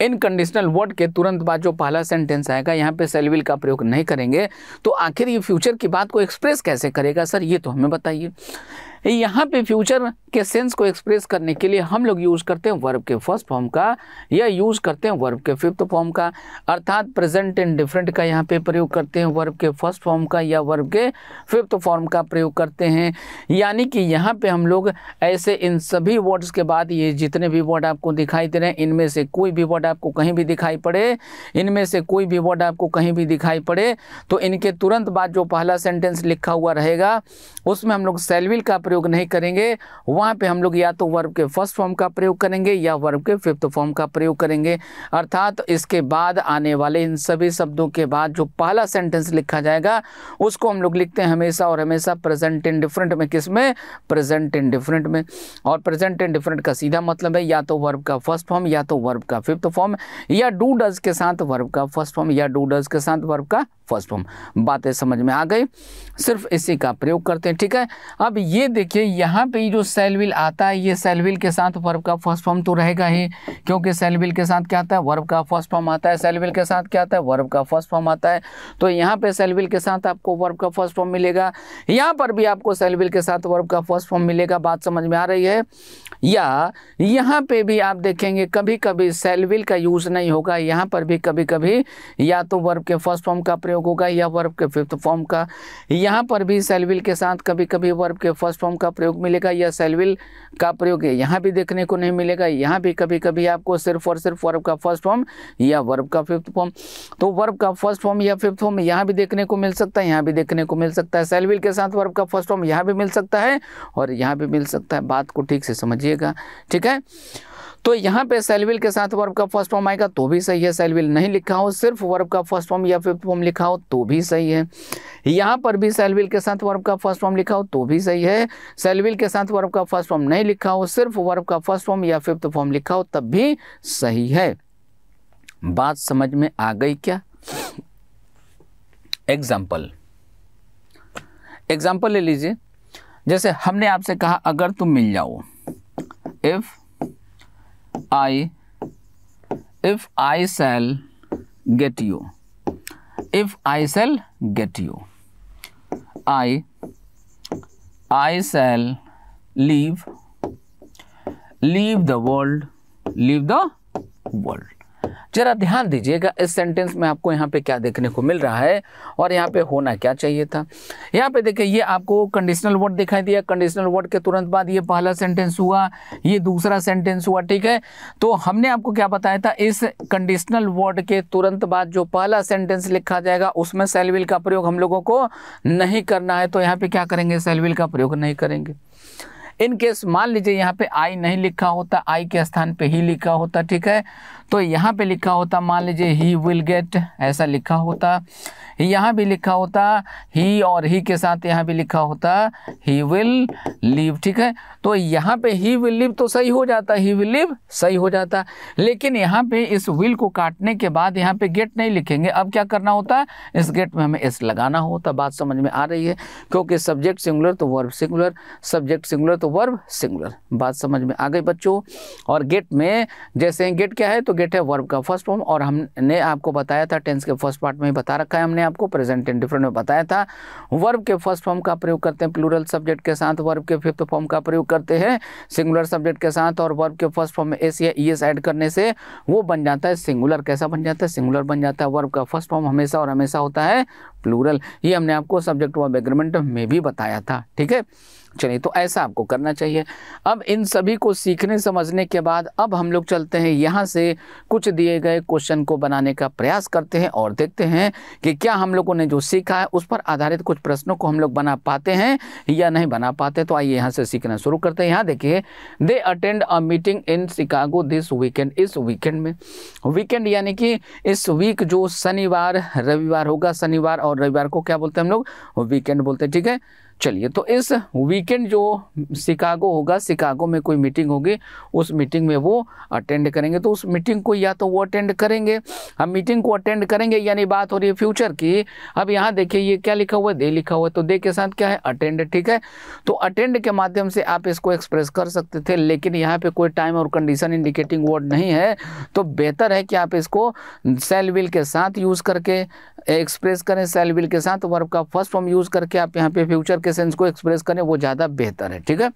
इन कंडीशनल वर्ड के तुरंत बाद जो पहला सेंटेंस आएगा यहाँ पे सेलविल का प्रयोग नहीं करेंगे तो आखिर ये फ्यूचर की बात को एक्सप्रेस कैसे करेगा सर ये तो हमें बताइए यहाँ पे फ्यूचर के सेंस को एक्सप्रेस करने के लिए हम लोग यूज़ करते हैं वर्ब के फर्स्ट फॉर्म का या यूज़ करते हैं वर्ब के फिफ्थ फॉर्म का अर्थात प्रेजेंट एंड डिफरेंट का यहाँ पे प्रयोग करते हैं वर्ब के फर्स्ट फॉर्म का या वर्ब के फिफ्थ फॉर्म का प्रयोग करते हैं यानी कि यहाँ पे हम लोग ऐसे इन सभी वर्ड्स के बाद ये जितने भी वर्ड आपको दिखाई दे रहे हैं इनमें से कोई भी वर्ड आपको कहीं भी दिखाई पड़े इनमें से कोई भी वर्ड आपको कहीं भी दिखाई पड़े तो इनके तुरंत बाद जो पहला सेंटेंस लिखा हुआ रहेगा उसमें हम लोग सेलविल का प्रयोग नहीं करेंगे वहाँ वहाँ पे हम लोग या तो वर्ब के फर्स्ट फॉर्म का प्रयोग करेंगे या वर्ब के फिफ्थ फॉर्म का प्रयोग करेंगे अर्थात इसके बाद आने वाले इन सभी शब्दों के बाद जो पहला सेंटेंस लिखा जाएगा उसको हम लोग लिखते हैं हमेशा और हमेशा प्रेजेंट इन डिफरेंट में किस में प्रेजेंट इन डिफरेंट में और प्रेजेंट इन डिफरेंट का सीधा मतलब है या तो वर्ब का फर्स्ट फॉर्म या तो वर्ब का फिफ्थ फॉर्म या डू डज के साथ वर्ब का फर्स्ट फॉर्म या डू डज के साथ वर्ब का फर्स्ट फॉर्म बातें समझ में आ गई सिर्फ इसी का प्रयोग करते हैं ठीक है अब ये देखिए यहाँ पे जो सेलविल आता है ये सेलविल के साथ वर्ब का फर्स्ट फॉर्म तो रहेगा ही क्योंकि सेलविल के साथ क्या आता है वर्ब का फर्स्ट फॉर्म आता है सेलविल के साथ क्या आता है वर्ब का फर्स्ट फॉर्म आता है तो यहाँ पे सेलविल के साथ आपको वर्ब का फर्स्ट फॉर्म मिलेगा यहाँ पर भी आपको सेलविल के साथ वर्ब का फर्स्ट फॉर्म मिलेगा बात समझ में आ रही है या यहाँ पे भी आप देखेंगे कभी कभी सेलविल का यूज़ नहीं होगा यहाँ पर भी कभी कभी या तो वर्ब के फर्स्ट फॉर्म का प्रयोग होगा या वर्ब के फिफ्थ फॉर्म का यहाँ पर भी सेलविल के साथ कभी कभी वर्ब के फर्स्ट फॉर्म का प्रयोग मिलेगा या सेलविल एलविल का प्रयोग यहाँ भी देखने को नहीं मिलेगा यहाँ भी कभी कभी आपको सिर्फ और सिर्फ वर्ब का फर्स्ट फॉर्म या वर्ब का फिफ्थ फॉर्म तो वर्ब का फर्स्ट फॉर्म या फिफ्थ फॉर्म यहाँ भी देखने को मिल सकता है यहाँ भी देखने को मिल सकता है सेलविल के साथ वर्ब का फर्स्ट फॉर्म यहाँ भी मिल सकता है और यहाँ भी मिल सकता है बात को ठीक से समझिएगा ठीक है तो यहाँ पे सेलविल के साथ वर्ब का फर्स्ट फॉर्म आएगा तो भी सही है सेलविल नहीं लिखा हो सिर्फ वर्ब का फर्स्ट फॉर्म या फिफ्थ फॉर्म लिखा हो तो भी सही है यहाँ पर भी सेलविल के साथ वर्ब का फर्स्ट फॉर्म लिखा हो तो भी सही है सेलविल के साथ वर्ब का फर्स्ट फॉर्म नहीं लिखा हो सिर्फ वर्ब का फर्स्ट फॉर्म या फिफ्थ फॉर्म लिखा हो तब भी सही है बात समझ में आ गई क्या एग्जाम्पल एग्जाम्पल ले लीजिए जैसे हमने आपसे कहा अगर तुम मिल जाओ if I if I shall get you. If I shall get you. I I shall leave leave the world leave the world जरा ध्यान दीजिएगा इस सेंटेंस में आपको यहाँ पे क्या देखने को मिल रहा है और यहाँ पे होना क्या चाहिए था यहाँ पे देखिए ये आपको कंडीशनल वर्ड दिखाई दिया कंडीशनल वर्ड के तुरंत बाद ये पहला सेंटेंस हुआ ये दूसरा सेंटेंस हुआ ठीक है तो हमने आपको क्या बताया था इस कंडीशनल वर्ड के तुरंत बाद जो पहला सेंटेंस लिखा जाएगा उसमें सेलविल का प्रयोग हम लोगों को नहीं करना है तो यहाँ पे क्या करेंगे सेलविल का प्रयोग नहीं करेंगे इन केस मान लीजिए यहाँ पे आई नहीं लिखा होता आई के स्थान पे ही लिखा होता ठीक है तो यहाँ पे लिखा होता मान लीजिए ही विल गेट ऐसा लिखा होता यहाँ भी लिखा होता ही और ही के साथ यहाँ भी लिखा होता ही विल लिव ठीक है तो यहाँ पे ही विल लिव तो सही हो जाता ही विल लिव सही हो जाता लेकिन यहाँ पे इस विल को काटने के बाद यहाँ पे गेट नहीं लिखेंगे अब क्या करना होता इस गेट में हमें एस लगाना होता बात समझ में आ रही है क्योंकि सब्जेक्ट सिंगुलर तो वर्ब सिंगुलर सब्जेक्ट सिंगुलर तो वर्ब सिंगुलर बात समझ में आ गई बच्चों और गेट में जैसे गेट क्या है तो फॉरगेट है वर्ब का फर्स्ट फॉर्म और हमने आपको बताया था टेंस के फर्स्ट पार्ट में ही बता रखा है हमने आपको प्रेजेंट इन डिफरेंट में बताया था वर्ब के फर्स्ट फॉर्म का प्रयोग करते हैं प्लूरल सब्जेक्ट के साथ वर्ब के फिफ्थ फॉर्म का प्रयोग करते हैं सिंगुलर सब्जेक्ट के साथ और वर्ब के फर्स्ट फॉर्म में एस या ई एस एड करने से वो बन जाता है सिंगुलर कैसा बन जाता है सिंगुलर बन जाता है वर्ब का फर्स्ट फॉर्म हमेशा और हमेशा होता है प्लूरल ये हमने आपको सब्जेक्ट वर्ब एग्रीमेंट में भी बताया था ठीक है चलिए तो ऐसा आपको करना चाहिए अब इन सभी को सीखने समझने के बाद अब हम लोग चलते हैं यहाँ से कुछ दिए गए क्वेश्चन को बनाने का प्रयास करते हैं और देखते हैं कि क्या हम लोगों ने जो सीखा है उस पर आधारित कुछ प्रश्नों को हम लोग बना पाते हैं या नहीं बना पाते तो आइए यहाँ से सीखना शुरू करते हैं यहाँ देखिए they attend a meeting in Chicago this weekend इस वीकेंड में वीकेंड यानी कि इस वीक जो शनिवार रविवार होगा शनिवार और रविवार को क्या बोलते हैं हम लोग वीकेंड बोलते हैं ठीक है चलिए तो इस वीकेंड जो शिकागो होगा शिकागो में कोई मीटिंग होगी उस मीटिंग में वो अटेंड करेंगे तो उस मीटिंग को या तो वो अटेंड करेंगे हम मीटिंग को अटेंड करेंगे यानी बात हो रही है फ्यूचर की अब यहाँ देखिए ये क्या लिखा हुआ है दे लिखा हुआ है तो दे के साथ क्या है अटेंड ठीक है तो अटेंड के माध्यम से आप इसको एक्सप्रेस कर सकते थे लेकिन यहाँ पर कोई टाइम और कंडीशन इंडिकेटिंग वर्ड नहीं है तो बेहतर है कि आप इसको सेल विल के साथ यूज़ करके एक्सप्रेस करें सेल विल के साथ वर्ब का फर्स्ट फॉर्म यूज़ करके आप यहाँ पर फ्यूचर के सेंस को एक्सप्रेस करें वो ज़्यादा बेहतर है ठीक है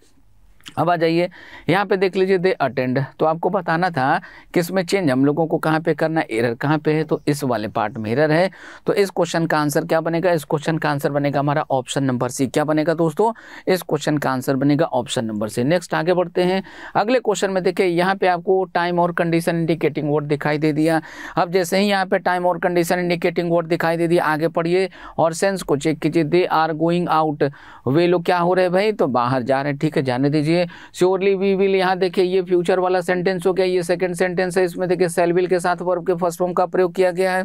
अब आ जाइए यहाँ पे देख लीजिए दे अटेंड तो आपको बताना था कि इसमें चेंज हम लोगों को कहाँ पे करना है एरर कहाँ पे है तो इस वाले पार्ट में एरर है तो इस क्वेश्चन का आंसर क्या बनेगा इस क्वेश्चन का आंसर बनेगा हमारा ऑप्शन नंबर सी क्या बनेगा दोस्तों इस क्वेश्चन का आंसर बनेगा ऑप्शन नंबर सी नेक्स्ट आगे बढ़ते हैं अगले क्वेश्चन में देखिए यहाँ पर आपको टाइम और कंडीशन इंडिकेटिंग वर्ड दिखाई दे दिया अब जैसे ही यहाँ पर टाइम और कंडीशन इंडिकेटिंग वर्ड दिखाई दे दिया आगे पढ़िए और सेंस को चेक कीजिए दे आर गोइंग आउट वे लोग क्या हो रहे भाई तो बाहर जा रहे हैं ठीक है जाने दीजिए लीजिए श्योरली वी विल यहाँ देखिए ये फ्यूचर वाला सेंटेंस हो गया ये सेकेंड सेंटेंस है इसमें देखिए सेलविल के साथ वर्ब के फर्स्ट फॉर्म का प्रयोग किया गया है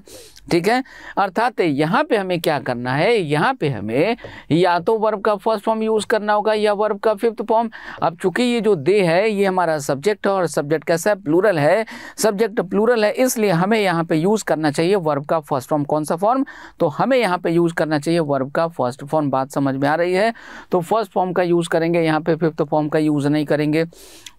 ठीक है अर्थात यहाँ पे हमें क्या करना है यहाँ पे हमें या तो वर्ब का फर्स्ट फॉर्म यूज़ करना होगा या वर्ब का फिफ्थ फॉर्म अब चूंकि ये जो दे है ये हमारा सब्जेक्ट है और सब्जेक्ट कैसा है प्लूरल है सब्जेक्ट प्लूरल है इसलिए हमें यहाँ पे यूज़ करना चाहिए वर्ब का फर्स्ट फॉर्म कौन सा फॉर्म तो हमें यहाँ पे यूज़ करना चाहिए वर्ब का फर्स्ट फॉर्म बात समझ में आ रही है तो फर्स्ट फॉर्म का यूज़ करेंगे यहाँ पे फिफ्थ फॉर्म का यूज़ नहीं करेंगे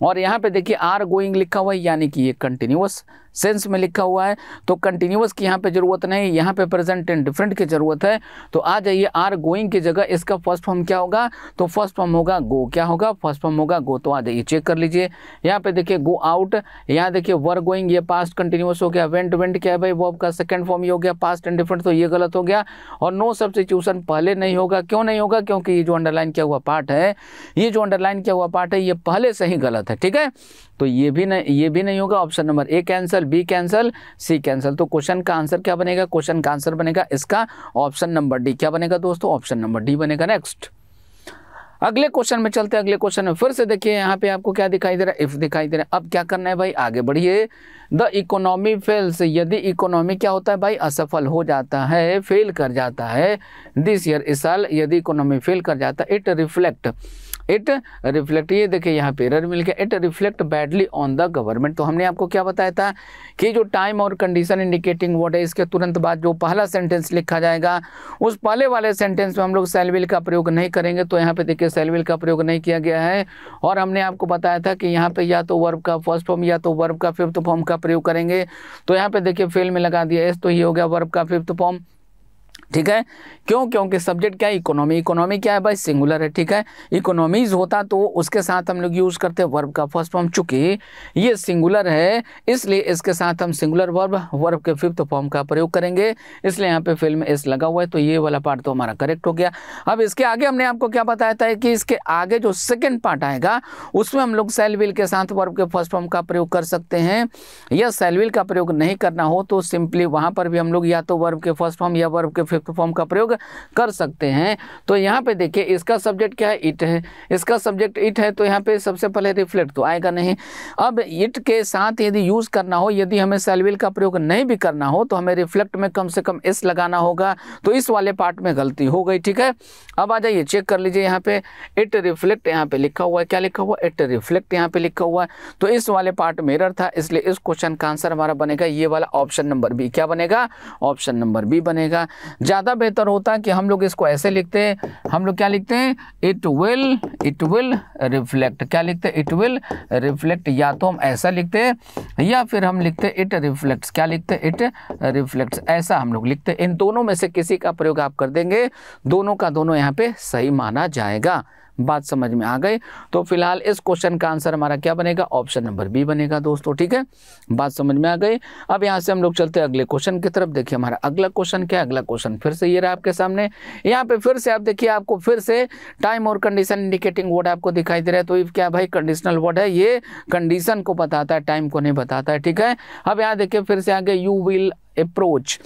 और यहाँ पे देखिए आर गोइंग लिखा हुआ है यानी कि ये कंटिन्यूस सेंस में लिखा हुआ है तो कंटिन्यूस की यहाँ पे ज़रूरत नहीं यहाँ पे प्रेजेंट एंड डिफरेंट की ज़रूरत है तो आ जाइए आर गोइंग की जगह इसका फर्स्ट फॉर्म क्या होगा तो फर्स्ट फॉर्म होगा गो क्या होगा फर्स्ट फॉर्म होगा गो तो आ जाइए चेक कर लीजिए यहाँ पे देखिए गो आउट यहाँ देखिए वर गोइंग ये पास्ट कंटिन्यूस हो गया वेंट वेंट क्या है भाई वो आपका सेकेंड फॉर्म ही हो गया पास्ट एंड डिफरेंट तो ये गलत हो गया और नो सब्सिट्यूशन पहले नहीं होगा क्यों नहीं होगा क्योंकि ये जो अंडरलाइन किया हुआ पार्ट है ये जो अंडरलाइन किया हुआ हुआ पार्ट है ये पहले से ही गलत है ठीक है तो ये भी नहीं ये भी नहीं होगा option number A cancel B cancel C cancel तो क्वेश्चन का आंसर क्या बनेगा क्वेश्चन का आंसर बनेगा इसका ऑप्शन नंबर डी क्या बनेगा दोस्तों ऑप्शन नंबर डी बनेगा नेक्स्ट अगले क्वेश्चन में चलते हैं अगले क्वेश्चन में फिर से देखिए यहाँ पे आपको क्या दिखाई दे रहा है इफ दिखाई दे रहा है अब क्या करना है भाई आगे बढ़िए द इकोनॉमी फेल्स यदि इकोनॉमी क्या होता है भाई असफल हो जाता है फेल कर जाता है दिस ईयर इस साल यदि इकोनॉमी फेल कर जाता है इट रिफ्लेक्ट इट रिफ्लेक्ट ये देखिए यहाँ पे एरर मिल गया it reflect badly on the government तो हमने आपको क्या बताया था कि जो टाइम और कंडीशन इंडिकेटिंग वर्ड है इसके तुरंत बाद जो पहला सेंटेंस लिखा जाएगा उस पहले वाले सेंटेंस में हम लोग सेलविल का प्रयोग नहीं करेंगे तो यहाँ पे देखिए सेलविल का प्रयोग नहीं किया गया है और हमने आपको बताया था कि यहाँ पे या तो वर्ब का फर्स्ट फॉर्म या तो वर्ब का फिफ्थ फॉर्म का प्रयोग करेंगे तो यहाँ पे देखिए फेल में लगा दिया एस तो ये हो गया वर्ब का फिफ्थ फॉर्म ठीक है क्यों क्योंकि सब्जेक्ट क्या है इकोनॉमी इकोनॉमी क्या है भाई सिंगुलर है ठीक है इकोनॉमीज होता तो उसके साथ हम लोग यूज़ करते हैं वर्ब का फर्स्ट फॉर्म चूंकि ये सिंगुलर है इसलिए इसके साथ हम सिंगुलर वर्ब वर्ब के फिफ्थ फॉर्म का प्रयोग करेंगे इसलिए यहाँ पे फिल्म एस लगा हुआ है तो ये वाला पार्ट तो हमारा करेक्ट हो गया अब इसके आगे हमने आपको क्या बताया था कि इसके आगे जो सेकेंड पार्ट आएगा उसमें हम लोग सेलविल के साथ वर्ब के फर्स्ट फॉर्म का प्रयोग कर सकते हैं या सेलविल का प्रयोग नहीं करना हो तो सिंपली वहाँ पर भी हम लोग या तो वर्ब के फर्स्ट फॉर्म या वर्ब के परफेक्ट फॉर्म का प्रयोग कर सकते हैं तो यहाँ पे देखिए इसका सब्जेक्ट क्या है इट है इसका सब्जेक्ट इट है तो यहाँ पे सबसे पहले रिफ्लेक्ट तो आएगा नहीं अब इट के साथ यदि यूज़ करना हो यदि हमें सेलविल का प्रयोग नहीं भी करना हो तो हमें रिफ्लेक्ट में कम से कम एस लगाना होगा तो इस वाले पार्ट में गलती हो गई ठीक है अब आ जाइए चेक कर लीजिए यहाँ पे इट रिफ्लेक्ट यहाँ पे लिखा हुआ है क्या लिखा हुआ इट रिफ्लेक्ट यहाँ पे लिखा हुआ है तो इस वाले पार्ट में एरर था इसलिए इस क्वेश्चन का आंसर हमारा बनेगा ये वाला ऑप्शन नंबर बी क्या बनेगा ऑप्शन नंबर बी बनेगा ज़्यादा बेहतर होता कि हम लोग इसको ऐसे लिखते हैं हम लोग क्या लिखते हैं it will it will reflect क्या लिखते हैं इट विल रिफ्लेक्ट या तो हम ऐसा लिखते हैं या फिर हम लिखते हैं इट रिफ्लेक्ट्स क्या लिखते हैं इट रिफ्लेक्ट्स ऐसा हम लोग लिखते हैं इन दोनों में से किसी का प्रयोग आप कर देंगे दोनों का दोनों यहाँ पे सही माना जाएगा बात समझ में आ गई तो फिलहाल इस क्वेश्चन का आंसर हमारा क्या बनेगा ऑप्शन नंबर बी बनेगा दोस्तों ठीक है बात समझ में आ गई अब यहाँ से हम लोग चलते हैं अगले क्वेश्चन की तरफ देखिए हमारा अगला क्वेश्चन क्या है अगला क्वेश्चन फिर से ये रहा आपके सामने यहाँ पे फिर से आप देखिए आपको फिर से टाइम और कंडीशन इंडिकेटिंग वर्ड आपको दिखाई दे रहा है तो इफ क्या भाई कंडीशनल वर्ड है ये कंडीशन को बताता है टाइम को नहीं बताता है ठीक है अब यहाँ देखिए फिर से आगे यू विल अप्रोच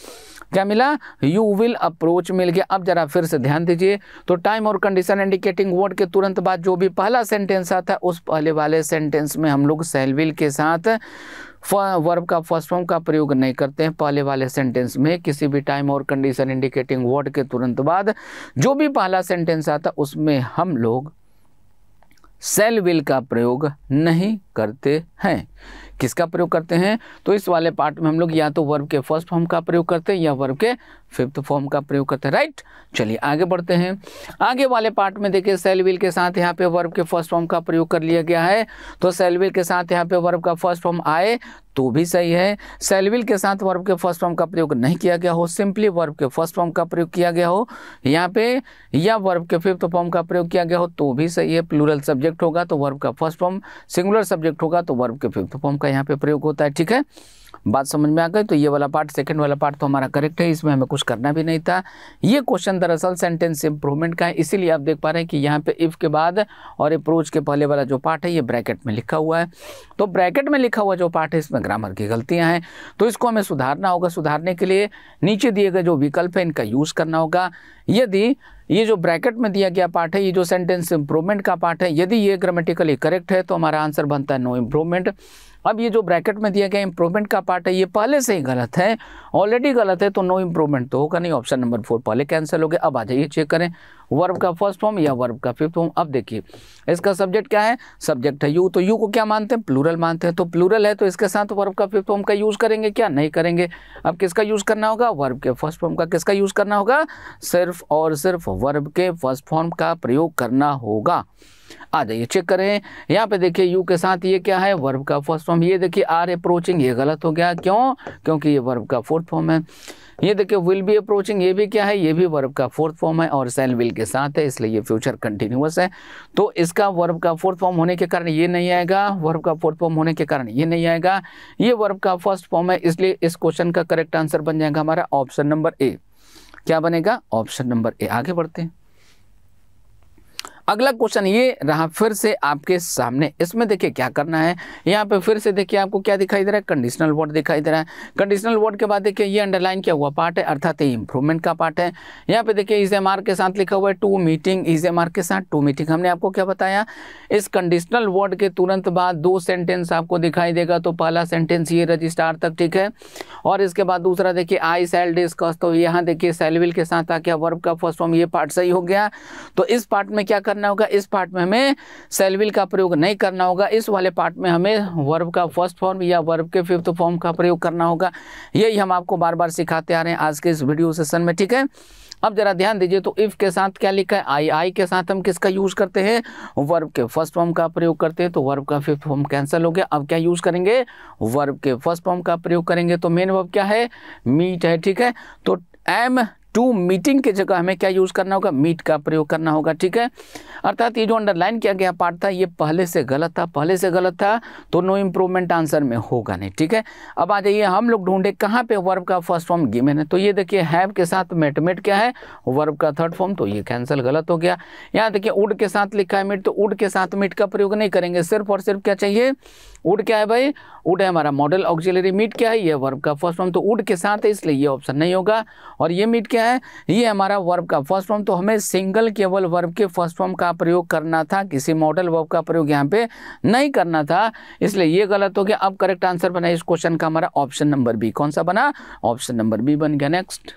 क्या मिला यू विल अप्रोच मिल गया अब जरा फिर से ध्यान दीजिए तो टाइम और कंडीशन इंडिकेटिंग वर्ड के तुरंत बाद जो भी पहला सेंटेंस आता है उस पहले वाले सेंटेंस में हम लोग सेलविल के साथ वर्ब का फर्स्ट फॉर्म का प्रयोग नहीं करते हैं पहले वाले सेंटेंस में किसी भी टाइम और कंडीशन इंडिकेटिंग वर्ड के तुरंत बाद जो भी पहला सेंटेंस आता उसमें हम लोग सेल विल का प्रयोग नहीं करते हैं किसका प्रयोग करते हैं तो इस वाले पार्ट में हम लोग या तो वर्ब के फर्स्ट फॉर्म का प्रयोग करते हैं या वर्ब के फिफ्थ फॉर्म का प्रयोग करते हैं राइट चलिए आगे बढ़ते हैं आगे वाले पार्ट में देखिए सेलविल के साथ यहाँ पे वर्ब के फर्स्ट फॉर्म का प्रयोग कर लिया गया है तो सेलविल के साथ यहाँ पे वर्ब का फर्स्ट फॉर्म आए तो भी सही है सेलविल के साथ वर्ब के फर्स्ट फॉर्म का प्रयोग नहीं किया गया हो सिंपली वर्ब के फर्स्ट फॉर्म का प्रयोग किया गया हो यहाँ पे या वर्ब के फिफ्थ फॉर्म का प्रयोग किया गया हो तो भी सही है प्लूरल सब्जेक्ट होगा तो वर्ब का first form singular subject subject होगा तो वर्ब के फिफ्थ फॉर्म का यहाँ पे प्रयोग होता है ठीक है बात समझ में आ गई तो ये वाला पार्ट सेकंड वाला पार्ट तो हमारा करेक्ट है इसमें हमें कुछ करना भी नहीं था ये क्वेश्चन दरअसल सेंटेंस इंप्रूवमेंट का है इसीलिए आप देख पा रहे हैं कि यहाँ पे इफ़ के बाद और अप्रोच के पहले वाला जो पार्ट है ये ब्रैकेट में लिखा हुआ है तो ब्रैकेट में लिखा हुआ जो पार्ट है इसमें ग्रामर की गलतियाँ हैं तो इसको हमें सुधारना होगा सुधारने के लिए नीचे दिए गए जो विकल्प है इनका यूज़ करना होगा यदि ये जो ब्रैकेट में दिया गया पार्ट है ये जो सेंटेंस इम्प्रूवमेंट का पार्ट है यदि ये ग्रामेटिकली करेक्ट है तो हमारा आंसर बनता है नो इम्प्रूवमेंट अब ये जो ब्रैकेट में दिया गया इंप्रूवमेंट का पार्ट है ये पहले से ही गलत है ऑलरेडी गलत है तो नो इंप्रूवमेंट तो होगा नहीं ऑप्शन नंबर फोर पहले कैंसिल हो गया अब आ जाइए चेक करें वर्ब का फर्स्ट फॉर्म या वर्ब का फिफ्थ फॉर्म अब देखिए इसका सब्जेक्ट क्या है सब्जेक्ट है यू तो यू को क्या मानते हैं प्लूरल मानते हैं तो प्लूरल है तो इसके साथ वर्ब का फिफ्थ फॉर्म का यूज़ करेंगे क्या नहीं करेंगे अब किसका यूज़ करना होगा वर्ब के फर्स्ट फॉर्म का किसका यूज़ करना होगा सिर्फ और सिर्फ वर्ब के फर्स्ट फॉर्म का प्रयोग करना होगा आ जाइए चेक करें यहाँ पे देखिए यू के साथ ये क्या है वर्ब का फर्स्ट फॉर्म ये देखिए आर अप्रोचिंग ये गलत हो गया क्यों क्योंकि ये वर्ब का फोर्थ फॉर्म है ये देखिए विल बी अप्रोचिंग ये भी क्या है ये भी वर्ब का फोर्थ फॉर्म है और सेल विल के साथ है इसलिए ये फ्यूचर कंटिन्यूस है तो इसका वर्ब का फोर्थ फॉर्म होने के कारण ये नहीं आएगा वर्ब का फोर्थ फॉर्म होने के कारण ये नहीं आएगा ये वर्ब का फर्स्ट फॉर्म है इसलिए इस क्वेश्चन का करेक्ट आंसर बन जाएगा हमारा ऑप्शन नंबर ए क्या बनेगा ऑप्शन नंबर ए आगे बढ़ते हैं अगला क्वेश्चन ये रहा फिर से आपके सामने इसमें देखिए क्या करना है यहाँ पे फिर से देखिए आपको क्या दिखाई दे रहा है कंडीशनल वर्ड दिखाई दे रहा है कंडीशनल वर्ड के बाद देखिए ये अंडरलाइन क्या हुआ पार्ट है अर्थात ये इंप्रूवमेंट का पार्ट है यहाँ पे देखिए इज एम के साथ लिखा हुआ है टू मीटिंग इज एम के साथ टू मीटिंग हमने आपको क्या बताया इस कंडीशनल वर्ड के तुरंत बाद दो सेंटेंस आपको दिखाई देगा तो पहला सेंटेंस ये रजिस्ट्रार तक ठीक है और इसके बाद दूसरा देखिए आई सेल डिस्कस तो यहाँ देखिए सेलविल के साथ आ गया वर्ब का फर्स्ट फॉर्म ये पार्ट सही हो गया तो इस पार्ट में क्या करना करना होगा इस पार्ट में हमें सेलविल का प्रयोग नहीं करना होगा इस वाले पार्ट में हमें वर्ब का फर्स्ट फॉर्म या वर्ब के फिफ्थ फॉर्म का प्रयोग करना होगा यही हम आपको बार बार सिखाते आ रहे हैं आज के इस वीडियो सेशन में ठीक है अब जरा ध्यान दीजिए तो इफ़ के साथ क्या लिखा है आई आई के साथ हम किसका यूज़ करते हैं वर्ब के फर्स्ट फॉर्म का प्रयोग करते हैं तो वर्ब का फिफ्थ फॉर्म कैंसिल हो गया अब क्या यूज़ करेंगे वर्ब के फर्स्ट फॉर्म का प्रयोग करेंगे तो मेन वर्ब क्या है मीट है ठीक है तो एम टू मीटिंग की जगह हमें क्या यूज़ करना होगा मीट का प्रयोग करना होगा ठीक है अर्थात ये जो अंडरलाइन किया गया पार्ट था ये पहले से गलत था पहले से गलत था तो नो इम्प्रूवमेंट आंसर में होगा नहीं ठीक है अब आ जाइए हम लोग ढूंढे कहाँ पे वर्ब का फर्स्ट फॉर्म गिमेन है तो ये देखिए हैव के साथ मेटमेट क्या है वर्ब का थर्ड फॉर्म तो ये कैंसिल गलत हो गया यहाँ देखिए उड के साथ लिखा है मीट तो उड के साथ मीट का प्रयोग नहीं करेंगे सिर्फ और सिर्फ क्या चाहिए उड क्या है भाई उड़ है हमारा मॉडल ऑक्सिलरी मीट क्या है ये वर्ब का फर्स्ट फॉर्म तो उड के साथ है इसलिए ये ऑप्शन नहीं होगा और ये मीट क्या है ये हमारा वर्ब का फर्स्ट फॉर्म तो हमें सिंगल केवल वर्ब के फर्स्ट फॉर्म का प्रयोग करना था किसी मॉडल वर्ब का प्रयोग यहाँ पे नहीं करना था इसलिए ये गलत हो गया अब करेक्ट आंसर बना इस क्वेश्चन का हमारा ऑप्शन नंबर बी कौन सा बना ऑप्शन नंबर बी बन गया नेक्स्ट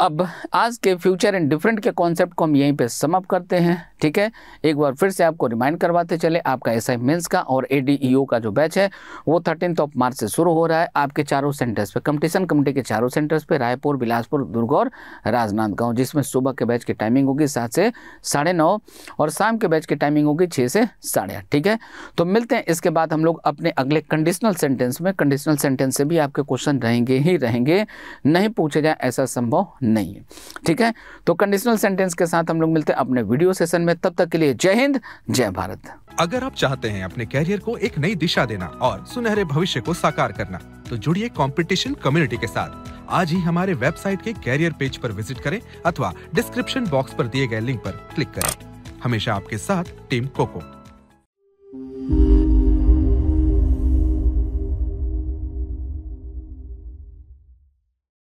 अब आज के फ्यूचर एंड डिफरेंट के कॉन्सेप्ट को हम यहीं पे समअप करते हैं ठीक है एक बार फिर से आपको रिमाइंड करवाते चले आपका एस आई मेन्स का और ए e का जो बैच है वो थर्टीन ऑफ मार्च से शुरू हो रहा है आपके चारों सेंटर्स पे कंपटीशन कमेटी के चारों सेंटर्स पे रायपुर बिलासपुर दुर्ग और राजनांदगांव जिसमें सुबह के बैच की टाइमिंग होगी सात से साढ़े नौ और शाम के बैच की टाइमिंग होगी छः से साढ़े आठ ठीक है तो मिलते हैं इसके बाद हम लोग अपने अगले कंडीशनल सेंटेंस में कंडीशनल सेंटेंस से भी आपके क्वेश्चन रहेंगे ही रहेंगे नहीं पूछे जाए ऐसा संभव नहीं है ठीक है तो कंडीशनल सेंटेंस के साथ हम लोग मिलते हैं अपने वीडियो सेशन में तब तक के लिए जय हिंद जय भारत अगर आप चाहते हैं अपने कैरियर को एक नई दिशा देना और सुनहरे भविष्य को साकार करना तो जुड़िए कॉम्पिटिशन कम्युनिटी के साथ आज ही हमारे वेबसाइट के कैरियर पेज पर विजिट करें अथवा डिस्क्रिप्शन बॉक्स पर दिए गए लिंक पर क्लिक करें हमेशा आपके साथ टीम कोको